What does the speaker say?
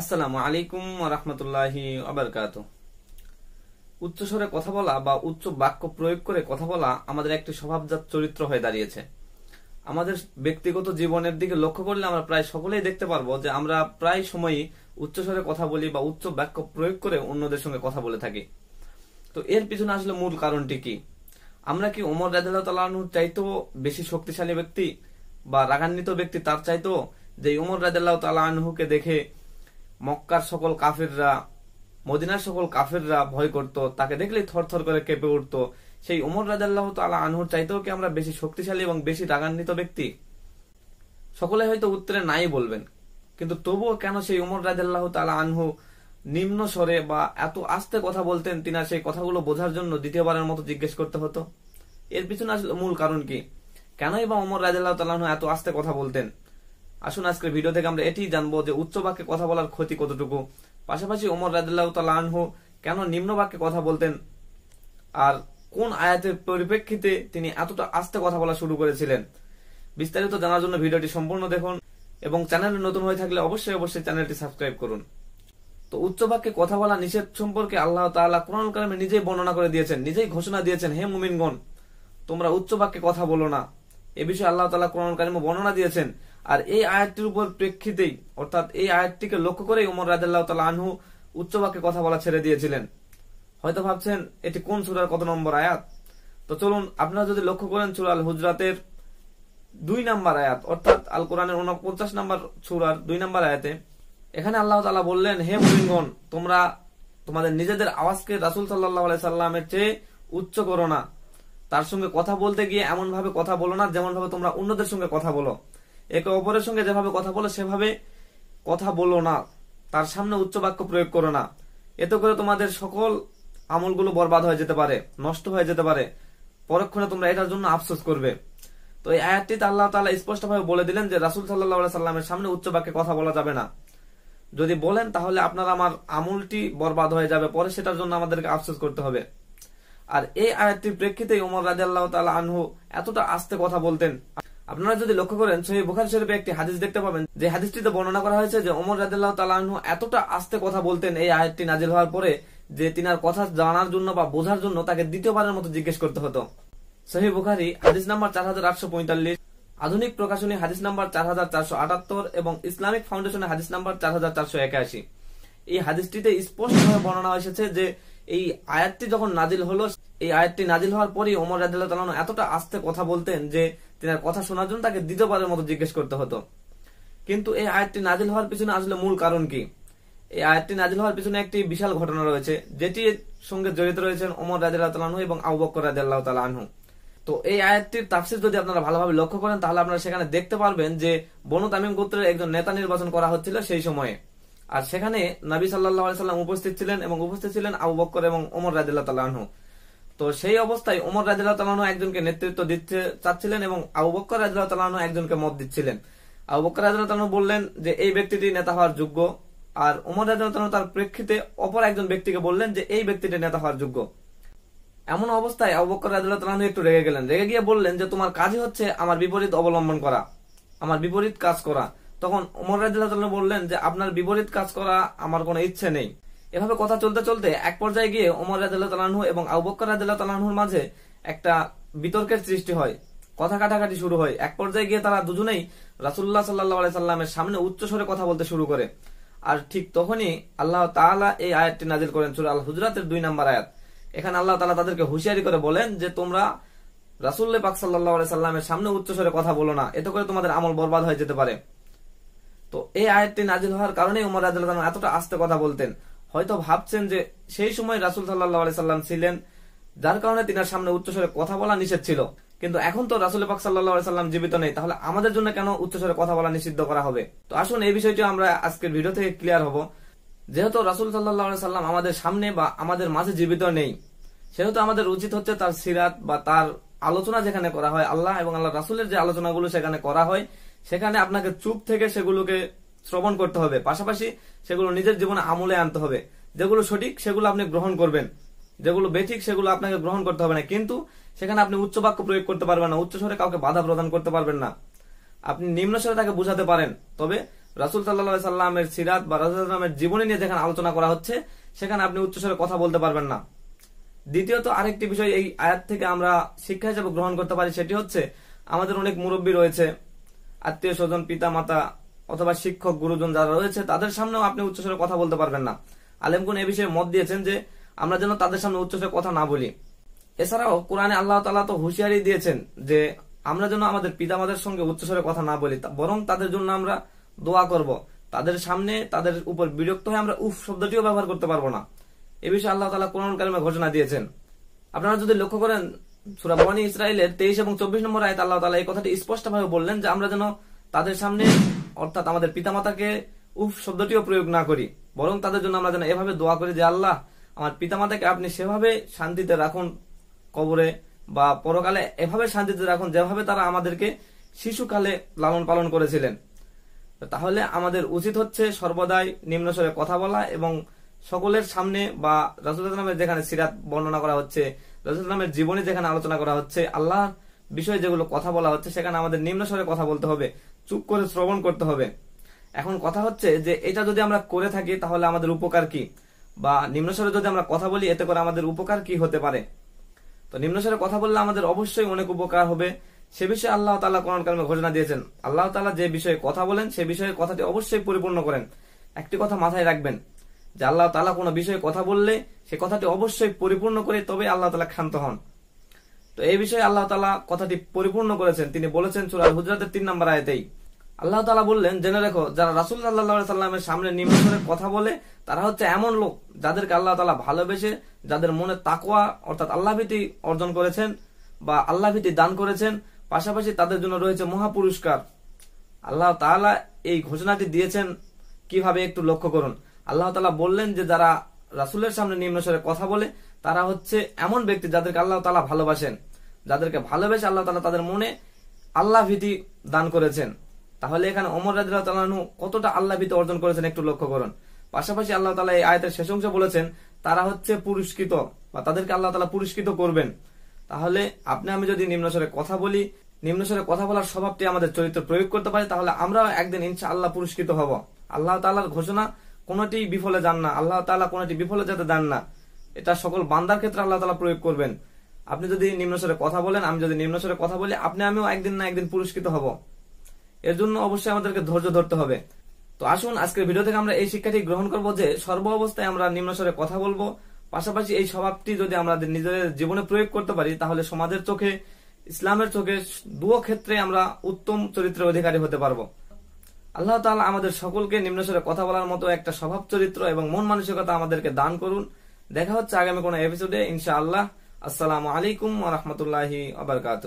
আসসালামু আলাইকুম রহমতুল্লাহি আবরকাত উচ্চস্বরে কথা বলা বা উচ্চ বাক্য প্রয়োগ করে কথা বলা আমাদের একটি স্বভাবজাত চরিত্র হয়ে দাঁড়িয়েছে আমাদের ব্যক্তিগত জীবনের দিকে লক্ষ্য করলে আমরা প্রায় সকলেই দেখতে পারবো যে আমরা প্রায় সময়ই উচ্চস্বরে কথা বলি বা উচ্চ বাক্য প্রয়োগ করে অন্যদের সঙ্গে কথা বলে থাকি তো এর পিছনে আসলে মূল কারণটি কি আমরা কি ওমর রাজুর চাইতো বেশি শক্তিশালী ব্যক্তি বা রাগান্বিত ব্যক্তি তার চাইতো যে ওমর রাজু তালা আনহুকে দেখে মক্কার সকল কাফেররা মদিনার সকল কাফেররা ভয় করত তাকে দেখলেই থরথর করে কেঁপে উঠত সেই ওমর রাজাল্লাহ আল্লাহ আনহুর চাইতেও কি আমরা বেশি শক্তিশালী এবং বেশি রাগান্বিত ব্যক্তি সকলে হয়তো উত্তরে নাই বলবেন কিন্তু তবুও কেন সেই উমর রাজাল্লাহ তালা আনহু নিম্ন স্বরে বা এত আস্তে কথা বলতেন তিনি সেই কথাগুলো বোঝার জন্য দ্বিতীয়বারের মতো জিজ্ঞেস করতে হতো এর পিছনে আসলে মূল কারণ কি কেনই বা ওমর রাজাল্লাহ তালাহ এত আস্তে কথা বলতেন আসুন আজকের ভিডিও থেকে আমরা এটি জানবো যে উচ্চ বাক্যে কথা বলার ক্ষতি কতটুকু পাশাপাশি ওমর রাজিল্লাহ তালহ কেন নিম্ন বাক্যে কথা বলতেন আর কোন আয়াতের পরিপ্রেক্ষিতে তিনি এতটা আস্তে কথা বলা শুরু করেছিলেন বিস্তারিত জানার জন্য ভিডিওটি সম্পূর্ণ দেখুন এবং চ্যানেলে নতুন হয়ে থাকলে অবশ্যই অবশ্যই চ্যানেলটি সাবস্ক্রাইব করুন তো উচ্চ বাক্যে কথা বলা নিষেধ সম্পর্কে আল্লাহ তাআলা কোরআন কালামে নিজেই বর্ণনা করে দিয়েছেন নিজেই ঘোষণা দিয়েছেন হে মুমিনগণ তোমরা উচ্চ বাক্যে কথা বলো না এ বিষয়ে আল্লাহ তালা কোরআন কালিমে বর্ণনা দিয়েছেন আর এই আয়াতটির উপর প্রেক্ষিতেই অর্থাৎ এই আয়াতটিকে লক্ষ্য করেই উমর রাজাল্লাহ তাল আনহু উচ্চবাক্যে কথা বলা ছেড়ে দিয়েছিলেন হয়তো ভাবছেন এটি কোন সুরার কত নম্বর আয়াত তো চলুন আপনারা যদি লক্ষ্য করেন সুরাল হুজরাতের দুই নাম্বার আয়াত অর্থাৎ আল কোরআনের উনপঞ্চাশ নাম্বার সুরার দুই নাম্বার আয়াতে এখানে আল্লাহ তালা বললেন হে মুমিনগণ তোমরা তোমাদের নিজেদের আওয়াজকে রাসুল সাল্লাহ সাল্লামের চেয়ে উচ্চ করো না তার সঙ্গে কথা বলতে গিয়ে এমন ভাবে কথা বলো না যেমন ভাবে তোমরা অন্যদের সঙ্গে কথা বলো একে অপরের সঙ্গে যেভাবে কথা বলে সেভাবে কথা বলো না তার সামনে উচ্চ বাক্য প্রয়োগ করো না এতে করে তোমাদের সকল আমলগুলো বরবাদ হয়ে যেতে পারে নষ্ট হয়ে যেতে পারে পরক্ষণে তোমরা এটার জন্য আফসোস করবে তো এই আয়াতটিতে আল্লাহ তালা স্পষ্টভাবে বলে দিলেন যে রাসুল সাল্লাহ সাল্লামের সামনে উচ্চ বাক্যে কথা বলা যাবে না যদি বলেন তাহলে আপনার আমার আমলটি বরবাদ হয়ে যাবে পরে সেটার জন্য আমাদেরকে আফসোস করতে হবে আর এই আয়াতটির প্রেক্ষিতে উমর রাজি আল্লাহ তাল্লাহ আনহু এতটা আস্তে কথা বলতেন আপনারা যদি লক্ষ্য করেন সহি বুখারি শরীফে একটি হাদিস দেখতে পাবেন যে হাদিসটিতে বর্ণনা করা হয়েছে যে ওমর রাদিল্লাহ তালাহু এতটা আস্তে কথা বলতেন এই আয়াতটি নাজিল হওয়ার পরে যে তিনার কথা জানার জন্য বা বোঝার জন্য তাকে দ্বিতীয়বারের মতো জিজ্ঞেস করতে হতো সহি বুখারি হাদিস নাম্বার চার হাজার আটশো পঁয়তাল্লিশ আধুনিক প্রকাশনী হাদিস নাম্বার চার হাজার চারশো আটাত্তর এবং ইসলামিক ফাউন্ডেশনের হাদিস নাম্বার চার হাজার চারশো একাশি এই হাদিসটিতে স্পষ্টভাবে বর্ণনা এসেছে যে এই আয়াতটি যখন নাজিল হলো এই আয়াতটি নাজিল হওয়ার পরই ওমর রাদিল্লাহ তালাহু এতটা আস্তে কথা বলতেন যে তিনার কথা শোনার জন্য তাকে দ্বিতীয়বারের মতো জিজ্ঞেস করতে হতো কিন্তু এই আয়াতটি নাজিল হওয়ার পিছনে আসলে মূল কারণ কি এই আয়াতটি নাজিল হওয়ার পিছনে একটি বিশাল ঘটনা রয়েছে যেটির সঙ্গে জড়িত রয়েছেন ওমর রাজু এবং আবু বক্কর রাজু তালু তো এই আয়াতটির তাফসির যদি আপনারা ভালোভাবে লক্ষ্য করেন তাহলে আপনারা সেখানে দেখতে পারবেন যে বনু তামিম গোত্রের একজন নেতা নির্বাচন করা হচ্ছিল সেই সময়ে আর সেখানে নাবি সাল্লাহ সাল্লাম উপস্থিত ছিলেন এবং উপস্থিত ছিলেন আবু বক্কর এবং ওমর রাজু তালু তো সেই অবস্থায় উমর রাজিল্লাহ তালানো একজনকে নেতৃত্ব দিতে চাচ্ছিলেন এবং আবু বক্কর রাজিল্লাহ তালানো একজনকে মত দিচ্ছিলেন আবু বক্কর রাজিল্লাহ বললেন যে এই ব্যক্তিটি নেতা হওয়ার যোগ্য আর উমর রাজিল্লাহ তালানো তার প্রেক্ষিতে অপর একজন ব্যক্তিকে বললেন যে এই ব্যক্তিটি নেতা হওয়ার যোগ্য এমন অবস্থায় আবু বক্কর রাজিল্লাহ তালানো একটু রেগে গেলেন রেগে গিয়ে বললেন যে তোমার কাজই হচ্ছে আমার বিপরীত অবলম্বন করা আমার বিপরীত কাজ করা তখন উমর রাজিল্লাহ তালু বললেন যে আপনার বিপরীত কাজ করা আমার কোনো ইচ্ছে নেই এভাবে কথা চলতে চলতে এক পর্যায়ে গিয়ে ওমর রাজাল্লাহ তালাহু এবং আবুবকর রাজাল্লাহ তালাহুর মাঝে একটা বিতর্কের সৃষ্টি হয় কথা কাটাকাটি শুরু হয় এক পর্যায়ে গিয়ে তারা দুজনেই রাসুল্লাহ সাল্লাহ সাল্লামের সামনে উচ্চ স্বরে কথা বলতে শুরু করে আর ঠিক তখনই আল্লাহ তালা এই আয়াতটি নাজির করেন সুর আল হুজরাতের দুই নম্বর আয়াত এখানে আল্লাহ তালা তাদেরকে হুঁশিয়ারি করে বলেন যে তোমরা রাসুল্লাহ পাক সাল্লাহ সাল্লামের সামনে উচ্চ স্বরে কথা বলো না এতে করে তোমাদের আমল বরবাদ হয়ে যেতে পারে তো এই আয়াতটি নাজিল হওয়ার কারণে উমর রাজ এতটা আস্তে কথা বলতেন হয়তো ভাবছেন যে সেই সময় রাসুল সাল্লাহ আলি সাল্লাম ছিলেন যার কারণে তিনার সামনে উচ্চস্বরে কথা বলা নিষেধ ছিল কিন্তু এখন তো রাসুল পাক সাল্লাহ সাল্লাম জীবিত নেই তাহলে আমাদের জন্য কেন উচ্চস্বরে কথা বলা নিষিদ্ধ করা হবে তো আসুন এই বিষয়টি আমরা আজকের ভিডিও থেকে ক্লিয়ার হব যেহেতু রাসুল সাল্লাহ সাল্লাম আমাদের সামনে বা আমাদের মাঝে জীবিত নেই সেহেতু আমাদের উচিত হচ্ছে তার সিরাত বা তার আলোচনা যেখানে করা হয় আল্লাহ এবং আল্লাহ রাসুলের যে আলোচনাগুলো সেখানে করা হয় সেখানে আপনাকে চুপ থেকে সেগুলোকে শ্রবণ করতে হবে পাশাপাশি সেগুলো নিজের জীবনে আমলে আনতে হবে যেগুলো সঠিক সেগুলো আপনি গ্রহণ করবেন যেগুলো বেঠিক সেগুলো আপনাকে গ্রহণ করতে হবে না কিন্তু সেখানে আপনি উচ্চ বাক্য প্রয়োগ করতে পারবেন না উচ্চ স্বরে কাউকে বাধা প্রদান করতে পারবেন না আপনি নিম্ন স্বরে তাকে বুঝাতে পারেন তবে রাসুল সাল্লা সাল্লামের সিরাত বা রাজুলামের জীবনী নিয়ে যেখানে আলোচনা করা হচ্ছে সেখানে আপনি উচ্চস্বরে কথা বলতে পারবেন না দ্বিতীয়ত আরেকটি বিষয় এই আয়াত থেকে আমরা শিক্ষা হিসেবে গ্রহণ করতে পারি সেটি হচ্ছে আমাদের অনেক মুরব্বী রয়েছে আত্মীয় স্বজন পিতা মাতা অথবা শিক্ষক গুরুজন যারা রয়েছে তাদের সামনেও আপনি উচ্চস্বরে কথা বলতে পারবেন না আলেমগুন এ বিষয়ে মত দিয়েছেন যে আমরা যেন তাদের সামনে উচ্চস্বরে কথা না বলি এছাড়াও কোরআনে আল্লাহ তালা তো হুঁশিয়ারি দিয়েছেন যে আমরা যেন আমাদের পিতামাদের সঙ্গে উচ্চস্বরে কথা না বলি বরং তাদের জন্য আমরা দোয়া করব তাদের সামনে তাদের উপর বিরক্ত হয়ে আমরা উফ শব্দটিও ব্যবহার করতে পারবো না এ বিষয়ে আল্লাহ তালা কোরআন কালিমে ঘোষণা দিয়েছেন আপনারা যদি লক্ষ্য করেন সুরা ইসরায়েলের তেইশ এবং চব্বিশ নম্বর আয়ত আল্লাহ তালা এই কথাটি স্পষ্টভাবে বললেন যে আমরা যেন তাদের সামনে অর্থাৎ আমাদের পিতামাতাকে উফ শব্দটিও প্রয়োগ না করি বরং তাদের জন্য আমরা যেন এভাবে দোয়া করি যে আল্লাহ আমার পিতামাতাকে আপনি সেভাবে শান্তিতে রাখুন কবরে বা পরকালে এভাবে শান্তিতে রাখুন যেভাবে তারা আমাদেরকে শিশুকালে লালন পালন করেছিলেন তাহলে আমাদের উচিত হচ্ছে সর্বদাই নিম্নস্বরে কথা বলা এবং সকলের সামনে বা রাসুলামের যেখানে সিরাত বর্ণনা করা হচ্ছে রাসুলামের জীবনী যেখানে আলোচনা করা হচ্ছে আল্লাহ বিষয়ে যেগুলো কথা বলা হচ্ছে সেখানে আমাদের নিম্নস্বরে কথা বলতে হবে চুপ করে শ্রবণ করতে হবে এখন কথা হচ্ছে যে এটা যদি আমরা করে থাকি তাহলে আমাদের উপকার কি বা নিম্নস্বরে যদি আমরা কথা বলি এতে করে আমাদের উপকার কি হতে পারে তো নিম্নস্বরে কথা বললে আমাদের অবশ্যই অনেক উপকার হবে সে বিষয়ে আল্লাহ তালা কোরআন কালমে ঘোষণা দিয়েছেন আল্লাহ তালা যে বিষয়ে কথা বলেন সে বিষয়ে কথাটি অবশ্যই পরিপূর্ণ করেন একটি কথা মাথায় রাখবেন যে আল্লাহ তালা কোনো বিষয়ে কথা বললে সে কথাটি অবশ্যই পরিপূর্ণ করে তবে আল্লাহ তালা ক্ষান্ত হন তো এই বিষয়ে আল্লাহ তালা কথাটি পরিপূর্ণ করেছেন তিনি বলেছেন চুরাল হুজরাতের তিন নম্বর আয়তেই আল্লাহ তালা বললেন জেনে রেখো যারা রাসুল সাল্লাহ সাল্লামের সামনে নিম্নসরে কথা বলে তারা হচ্ছে এমন লোক যাদেরকে আল্লাহ তালা ভালোবেসে যাদের মনে তাকোয়া অর্থাৎ আল্লাহভীতি অর্জন করেছেন বা আল্লাহভীতি দান করেছেন পাশাপাশি তাদের জন্য রয়েছে মহাপুরস্কার আল্লাহ তালা এই ঘোষণাটি দিয়েছেন কিভাবে একটু লক্ষ্য করুন আল্লাহ তালা বললেন যে যারা রাসুলের সামনে নিম্নসরে কথা বলে তারা হচ্ছে এমন ব্যক্তি যাদেরকে আল্লাহ তালা ভালোবাসেন যাদেরকে ভালোবেসে আল্লাহ তালা তাদের মনে আল্লাহ ভীতি দান করেছেন তাহলে এখানে অমর রাজু কতটা আল্লাহ ভীতি অর্জন করেছেন একটু লক্ষ্য করুন পাশাপাশি আল্লাহ তালা এই আয়তের শেষ অংশ বলেছেন তারা হচ্ছে পুরস্কৃত বা তাদেরকে আল্লাহ তালা পুরস্কৃত করবেন তাহলে আপনি আমি যদি নিম্নস্বরে কথা বলি নিম্নস্বরে কথা বলার স্বভাবটি আমাদের চরিত্র প্রয়োগ করতে পারি তাহলে আমরাও একদিন ইনশা আল্লাহ পুরস্কৃত হব আল্লাহ তালার ঘোষণা কোনটি বিফলে যান না আল্লাহ তালা কোনটি বিফলে যেতে দেন না এটা সকল বান্দার ক্ষেত্রে আল্লাহ তালা প্রয়োগ করবেন আপনি যদি নিম্নস্বরে কথা বলেন আমি যদি নিম্নস্বরে কথা বলি আপনি আমিও একদিন না একদিন পুরস্কৃত হব এর জন্য অবশ্যই আমাদেরকে ধৈর্য ধরতে হবে তো আসুন আজকের ভিডিও থেকে আমরা এই শিক্ষাটি গ্রহণ করব যে সর্ব অবস্থায় আমরা নিম্নস্বরে কথা বলবো পাশাপাশি এই স্বভাবটি যদি আমরা নিজেদের জীবনে প্রয়োগ করতে পারি তাহলে সমাজের চোখে ইসলামের চোখে দুও ক্ষেত্রে আমরা উত্তম চরিত্রের অধিকারী হতে পারবো আল্লাহ তালা আমাদের সকলকে নিম্নস্বরে কথা বলার মতো একটা স্বভাব চরিত্র এবং মন মানসিকতা আমাদেরকে দান করুন দেখা হচ্ছে আগামী কোনো এপিসোডে ইনশাআল্লাহ আসসালামু আলাইকুম ওয়া আবরকাত